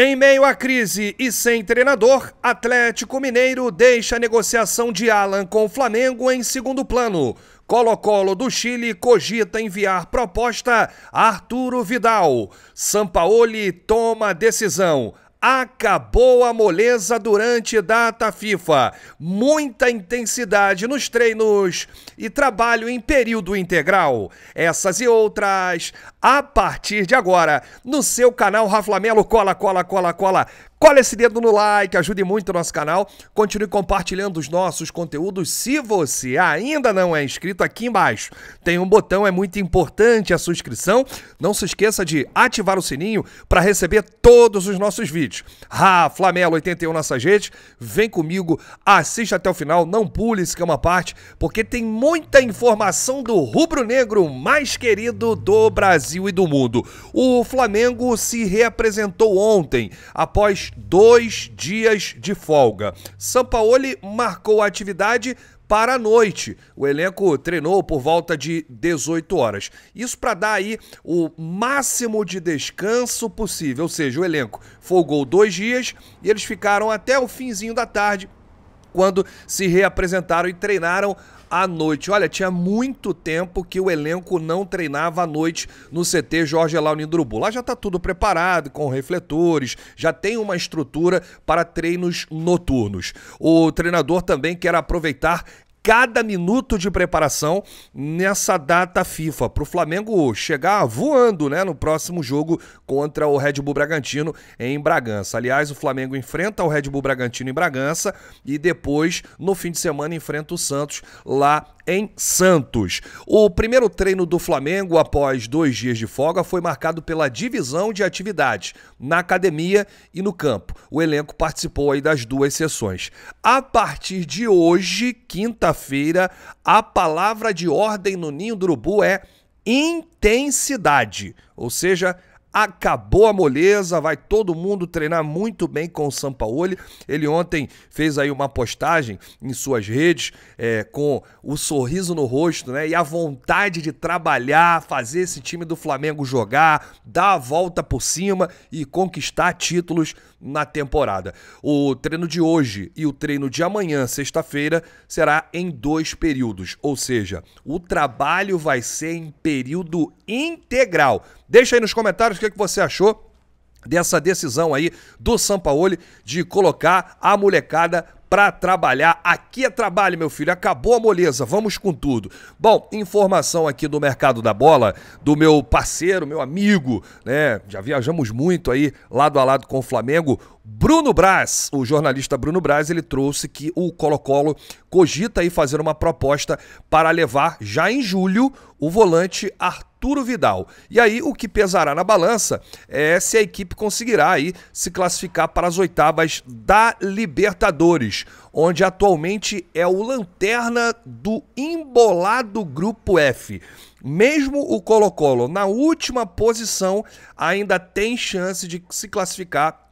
Em meio à crise e sem treinador, Atlético Mineiro deixa a negociação de Alan com o Flamengo em segundo plano. Colo-Colo do Chile cogita enviar proposta a Arturo Vidal. Sampaoli toma decisão. Acabou a moleza durante data FIFA. Muita intensidade nos treinos e trabalho em período integral. Essas e outras a partir de agora no seu canal Rafa Melo. Cola, cola, cola, cola. Cola esse dedo no like, ajude muito o nosso canal. Continue compartilhando os nossos conteúdos. Se você ainda não é inscrito, aqui embaixo tem um botão, é muito importante a sua inscrição. Não se esqueça de ativar o sininho para receber todos os nossos vídeos. Rafa Flamelo 81 nossa gente vem comigo, assista até o final, não pule esse é uma parte, porque tem muita informação do rubro-negro mais querido do Brasil. Brasil e do mundo. O Flamengo se reapresentou ontem, após dois dias de folga. Sampaoli marcou a atividade para a noite. O elenco treinou por volta de 18 horas. Isso para dar aí o máximo de descanso possível, ou seja, o elenco folgou dois dias e eles ficaram até o finzinho da tarde quando se reapresentaram e treinaram à noite. Olha, tinha muito tempo que o elenco não treinava à noite no CT Jorge Elaune Drubu. Lá já está tudo preparado, com refletores, já tem uma estrutura para treinos noturnos. O treinador também quer aproveitar cada minuto de preparação nessa data FIFA para o Flamengo chegar voando, né, no próximo jogo contra o Red Bull Bragantino em Bragança. Aliás, o Flamengo enfrenta o Red Bull Bragantino em Bragança e depois no fim de semana enfrenta o Santos lá em Santos. O primeiro treino do Flamengo após dois dias de folga foi marcado pela divisão de atividades na academia e no campo. O elenco participou aí das duas sessões. A partir de hoje, quinta-feira, a palavra de ordem no Ninho do Urubu é intensidade, ou seja, acabou a moleza, vai todo mundo treinar muito bem com o Sampaoli. Ele ontem fez aí uma postagem em suas redes é, com o sorriso no rosto né, e a vontade de trabalhar, fazer esse time do Flamengo jogar, dar a volta por cima e conquistar títulos na temporada. O treino de hoje e o treino de amanhã, sexta-feira, será em dois períodos, ou seja, o trabalho vai ser em período integral. Deixa aí nos comentários o que, que você achou dessa decisão aí do Sampaoli de colocar a molecada para trabalhar. Aqui é trabalho, meu filho. Acabou a moleza, vamos com tudo. Bom, informação aqui do mercado da bola, do meu parceiro, meu amigo, né? Já viajamos muito aí lado a lado com o Flamengo. Bruno Braz, o jornalista Bruno Braz, ele trouxe que o Colo-Colo cogita aí fazer uma proposta para levar já em julho o volante Arturo Vidal. E aí o que pesará na balança é se a equipe conseguirá aí se classificar para as oitavas da Libertadores, onde atualmente é o lanterna do embolado grupo F. Mesmo o Colo-Colo na última posição ainda tem chance de se classificar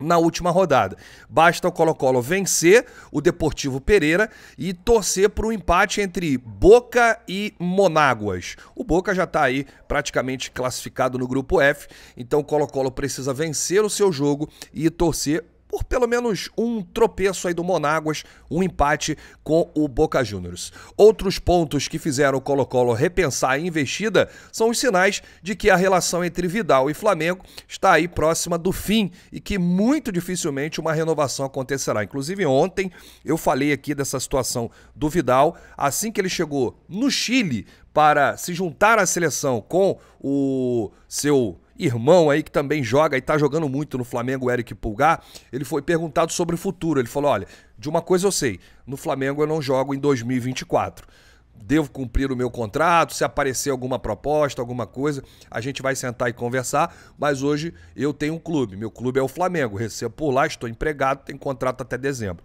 na última rodada. Basta o Colo-Colo vencer o Deportivo Pereira e torcer para um empate entre Boca e Monáguas. O Boca já está aí praticamente classificado no grupo F, então o Colo-Colo precisa vencer o seu jogo e torcer por pelo menos um tropeço aí do Monáguas, um empate com o Boca Juniors. Outros pontos que fizeram o Colo-Colo repensar a investida são os sinais de que a relação entre Vidal e Flamengo está aí próxima do fim e que muito dificilmente uma renovação acontecerá. Inclusive ontem eu falei aqui dessa situação do Vidal, assim que ele chegou no Chile para se juntar à seleção com o seu irmão aí que também joga e tá jogando muito no Flamengo, o Eric Pulgar, ele foi perguntado sobre o futuro. Ele falou: olha, de uma coisa eu sei, no Flamengo eu não jogo em 2024 devo cumprir o meu contrato, se aparecer alguma proposta, alguma coisa, a gente vai sentar e conversar, mas hoje eu tenho um clube, meu clube é o Flamengo, recebo por lá, estou empregado, tenho contrato até dezembro.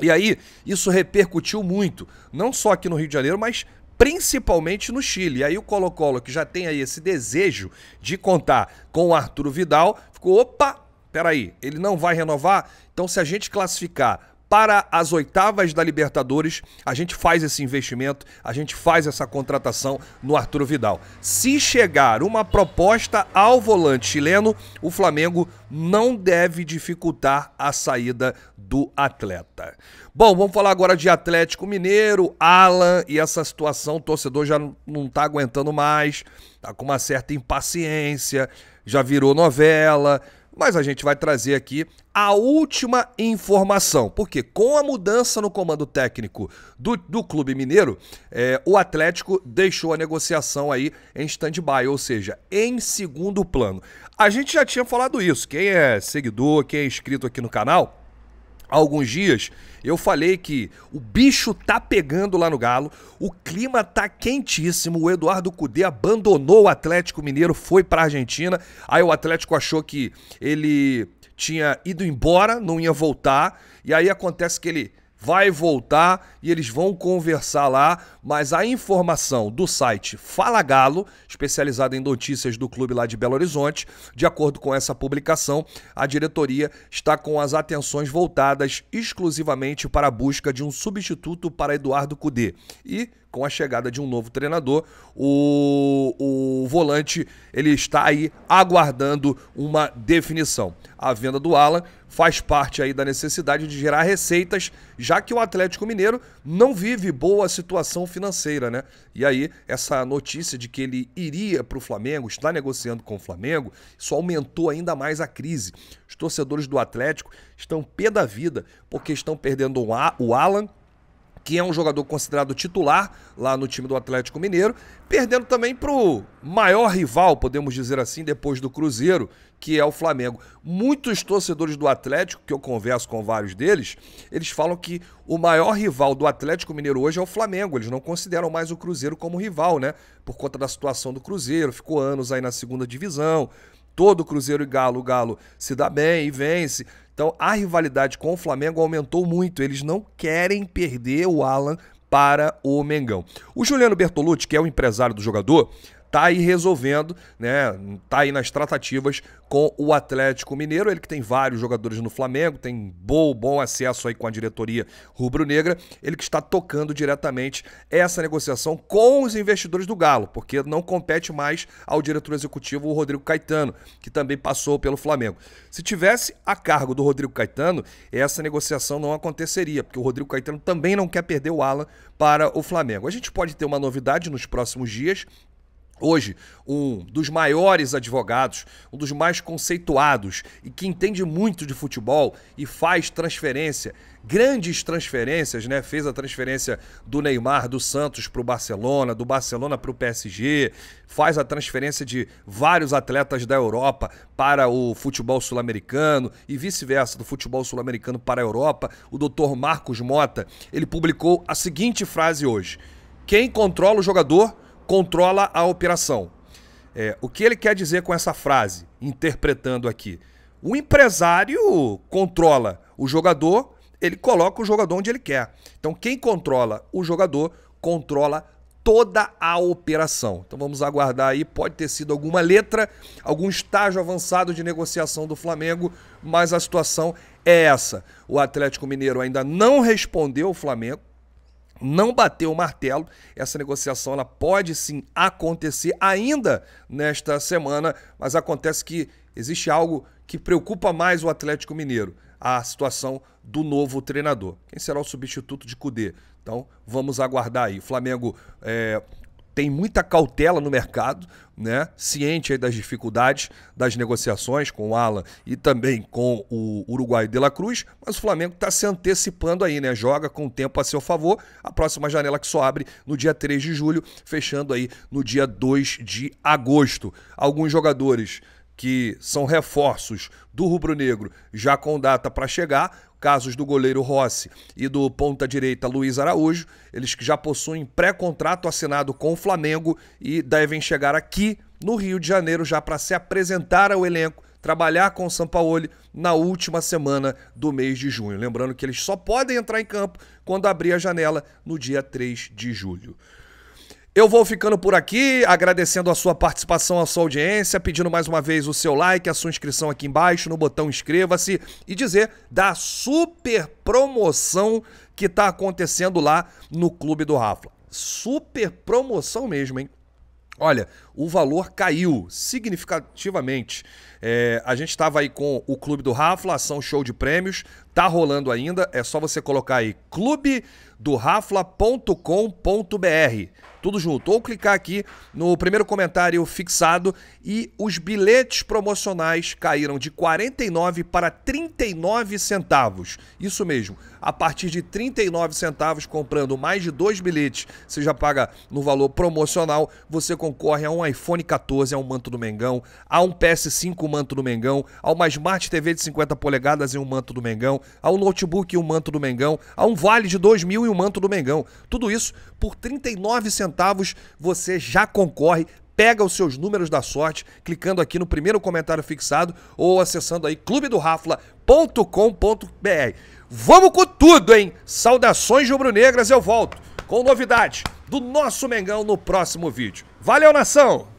E aí, isso repercutiu muito, não só aqui no Rio de Janeiro, mas principalmente no Chile. E aí o Colo-Colo, que já tem aí esse desejo de contar com o Arturo Vidal, ficou, opa, peraí, ele não vai renovar? Então se a gente classificar para as oitavas da Libertadores, a gente faz esse investimento, a gente faz essa contratação no Arturo Vidal. Se chegar uma proposta ao volante chileno, o Flamengo não deve dificultar a saída do atleta. Bom, vamos falar agora de Atlético Mineiro, Alan e essa situação, o torcedor já não está aguentando mais, tá com uma certa impaciência, já virou novela, mas a gente vai trazer aqui a última informação, porque com a mudança no comando técnico do, do Clube Mineiro, é, o Atlético deixou a negociação aí em stand-by, ou seja, em segundo plano. A gente já tinha falado isso, quem é seguidor, quem é inscrito aqui no canal há alguns dias, eu falei que o bicho tá pegando lá no Galo, o clima tá quentíssimo, o Eduardo Cudê abandonou o Atlético Mineiro, foi pra Argentina, aí o Atlético achou que ele tinha ido embora, não ia voltar, e aí acontece que ele vai voltar e eles vão conversar lá, mas a informação do site Fala Galo, especializado em notícias do clube lá de Belo Horizonte, de acordo com essa publicação, a diretoria está com as atenções voltadas exclusivamente para a busca de um substituto para Eduardo Cudê e com a chegada de um novo treinador, o, o volante ele está aí aguardando uma definição. A venda do Alan faz parte aí da necessidade de gerar receitas, já que o Atlético Mineiro não vive boa situação financeira, né? E aí essa notícia de que ele iria para o Flamengo, está negociando com o Flamengo, isso aumentou ainda mais a crise. Os torcedores do Atlético estão pé da vida porque estão perdendo o Alan que é um jogador considerado titular lá no time do Atlético Mineiro, perdendo também para o maior rival, podemos dizer assim, depois do Cruzeiro, que é o Flamengo. Muitos torcedores do Atlético, que eu converso com vários deles, eles falam que o maior rival do Atlético Mineiro hoje é o Flamengo. Eles não consideram mais o Cruzeiro como rival, né? Por conta da situação do Cruzeiro, ficou anos aí na segunda divisão. Todo Cruzeiro e Galo, o Galo se dá bem e vence. Então a rivalidade com o Flamengo aumentou muito. Eles não querem perder o Alan para o Mengão. O Juliano Bertolucci, que é o empresário do jogador, tá aí resolvendo, né? Tá aí nas tratativas com o Atlético Mineiro, ele que tem vários jogadores no Flamengo, tem bom, bom acesso aí com a diretoria rubro-negra, ele que está tocando diretamente essa negociação com os investidores do Galo, porque não compete mais ao diretor executivo o Rodrigo Caetano, que também passou pelo Flamengo. Se tivesse a cargo do Rodrigo Caetano, essa negociação não aconteceria, porque o Rodrigo Caetano também não quer perder o Alan para o Flamengo. A gente pode ter uma novidade nos próximos dias, Hoje, um dos maiores advogados, um dos mais conceituados e que entende muito de futebol e faz transferência, grandes transferências, né? Fez a transferência do Neymar do Santos para o Barcelona, do Barcelona para o PSG, faz a transferência de vários atletas da Europa para o futebol sul-americano e vice-versa, do futebol sul-americano para a Europa. O doutor Marcos Mota, ele publicou a seguinte frase hoje: Quem controla o jogador controla a operação. É, o que ele quer dizer com essa frase, interpretando aqui? O empresário controla o jogador, ele coloca o jogador onde ele quer. Então, quem controla o jogador, controla toda a operação. Então, vamos aguardar aí. Pode ter sido alguma letra, algum estágio avançado de negociação do Flamengo, mas a situação é essa. O Atlético Mineiro ainda não respondeu o Flamengo não bateu o martelo, essa negociação ela pode sim acontecer ainda nesta semana, mas acontece que existe algo que preocupa mais o Atlético Mineiro, a situação do novo treinador. Quem será o substituto de Cudê? Então vamos aguardar aí. O Flamengo é, tem muita cautela no mercado, né? ciente das dificuldades das negociações com o Alan e também com o Uruguai De La Cruz, mas o Flamengo está se antecipando aí, né? joga com o tempo a seu favor, a próxima janela que só abre no dia 3 de julho, fechando aí no dia 2 de agosto. Alguns jogadores que são reforços do rubro-negro já com data para chegar, casos do goleiro Rossi e do ponta-direita Luiz Araújo, eles que já possuem pré-contrato assinado com o Flamengo e devem chegar aqui no Rio de Janeiro já para se apresentar ao elenco, trabalhar com o Sampaoli na última semana do mês de junho. Lembrando que eles só podem entrar em campo quando abrir a janela no dia 3 de julho. Eu vou ficando por aqui, agradecendo a sua participação, a sua audiência, pedindo mais uma vez o seu like, a sua inscrição aqui embaixo, no botão inscreva-se e dizer da super promoção que está acontecendo lá no Clube do Rafa. Super promoção mesmo, hein? Olha, o valor caiu significativamente. É, a gente estava aí com o Clube do Rafa, ação show de prêmios, tá rolando ainda. É só você colocar aí Clube do rafla.com.br. Tudo junto. Ou clicar aqui no primeiro comentário fixado e os bilhetes promocionais caíram de 49 para 39 centavos. Isso mesmo. A partir de 39 centavos comprando mais de dois bilhetes, você já paga no valor promocional, você concorre a um iPhone 14, a um manto do Mengão, a um PS5 manto do Mengão, a uma Smart TV de 50 polegadas e um manto do Mengão, a um notebook e um manto do Mengão, a um vale de 2 mil e o manto do Mengão. Tudo isso por 39 centavos você já concorre pega os seus números da sorte clicando aqui no primeiro comentário fixado ou acessando aí clubedorrafla.com.br. Vamos com tudo, hein? Saudações rubro-negras, eu volto com novidade do nosso Mengão no próximo vídeo. Valeu, nação!